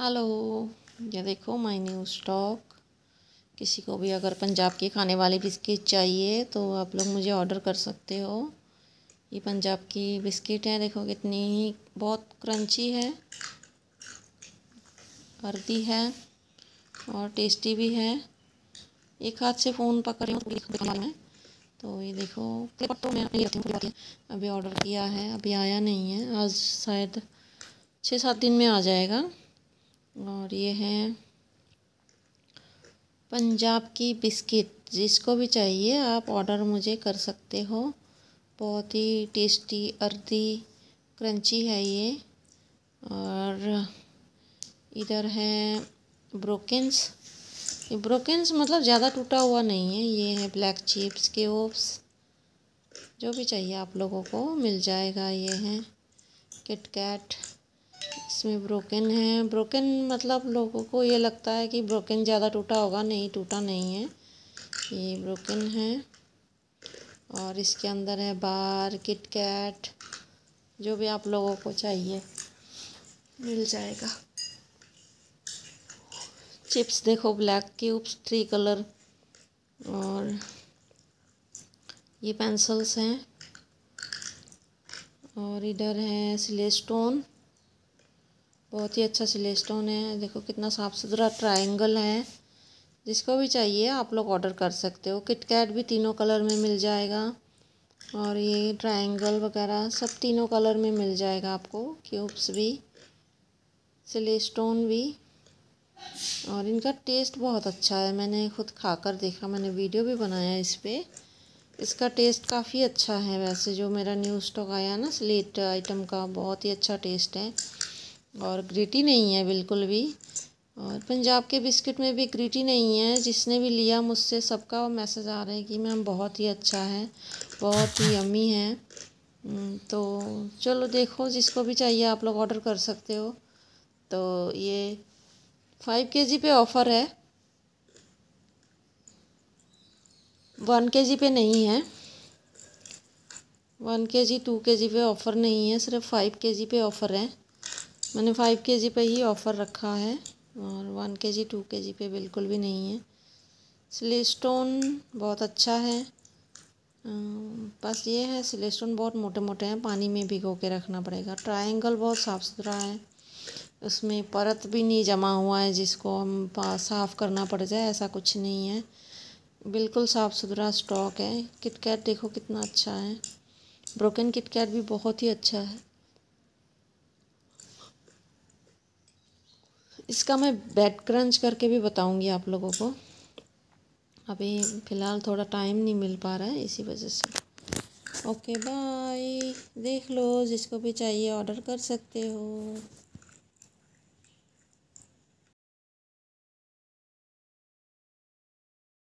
hello ये देखो my new stock किसी को भी अगर पंजाब के खाने वाले बिस्किट चाहिए तो आप लोग मुझे ऑर्डर कर सकते हो ये पंजाब की बिस्किट है देखो कितनी ही बहुत क्रंची है हर्दी है और टेस्टी भी है एक हाथ से फ़ोन पकड़ मैं तो ये देखो तो मैं अभी ऑर्डर किया है अभी आया नहीं है आज शायद छः सात दिन में आ जाएगा और ये है पंजाब की बिस्किट जिसको भी चाहिए आप ऑर्डर मुझे कर सकते हो बहुत ही टेस्टी अर्दी क्रंची है ये और इधर है ब्रोकेंस ये ब्रोकेंस मतलब ज़्यादा टूटा हुआ नहीं है ये है ब्लैक चिप्स के ओप्स जो भी चाहिए आप लोगों को मिल जाएगा ये हैं किटकैट इसमें ब्रोकन है ब्रोकन मतलब लोगों को ये लगता है कि ब्रोकन ज़्यादा टूटा होगा नहीं टूटा नहीं है ये ब्रोकन है और इसके अंदर है बार किट कैट जो भी आप लोगों को चाहिए मिल जाएगा चिप्स देखो ब्लैक क्यूब्स थ्री कलर और ये पेंसिल्स हैं और इधर है स्ले स्टोन बहुत ही अच्छा सिले स्टोन है देखो कितना साफ़ सुथरा ट्राइंगल है जिसको भी चाहिए आप लोग ऑर्डर कर सकते हो किटकैट भी तीनों कलर में मिल जाएगा और ये ट्राइंगल वगैरह सब तीनों कलर में मिल जाएगा आपको क्यूब्स भी सिले स्टोन भी और इनका टेस्ट बहुत अच्छा है मैंने खुद खाकर देखा मैंने वीडियो भी बनाया इस पर इसका टेस्ट काफ़ी अच्छा है वैसे जो मेरा न्यू स्टॉक आया ना स्लेट आइटम का बहुत ही अच्छा टेस्ट है और ग्रीटी नहीं है बिल्कुल भी और पंजाब के बिस्किट में भी ग्रीटी नहीं है जिसने भी लिया मुझसे सबका मैसेज आ रहा है कि मैम बहुत ही अच्छा है बहुत ही यमी है हम्म, तो चलो देखो जिसको भी चाहिए आप लोग ऑर्डर कर सकते हो तो ये फाइव के जी पे ऑफ़र है वन के जी पे नहीं है वन के जी टू के जी पे ऑफ़र नहीं है सिर्फ फाइव के जी पे ऑफ़र है मैंने फाइव के जी पर ही ऑफ़र रखा है और वन के जी टू के जी पे बिल्कुल भी नहीं है सिले स्टोन बहुत अच्छा है बस ये है सिले स्टोन बहुत मोटे मोटे हैं पानी में भिगो के रखना पड़ेगा ट्रायंगल बहुत साफ़ सुथरा है उसमें परत भी नहीं जमा हुआ है जिसको हम साफ़ करना पड़ जाए ऐसा कुछ नहीं है बिल्कुल साफ़ सुथरा स्टॉक है किटकैट देखो कितना अच्छा है ब्रोकन किटकैट भी बहुत ही अच्छा है इसका मैं बेड क्रंच करके भी बताऊंगी आप लोगों को अभी फ़िलहाल थोड़ा टाइम नहीं मिल पा रहा है इसी वजह से ओके बाय देख लो जिसको भी चाहिए ऑर्डर कर सकते हो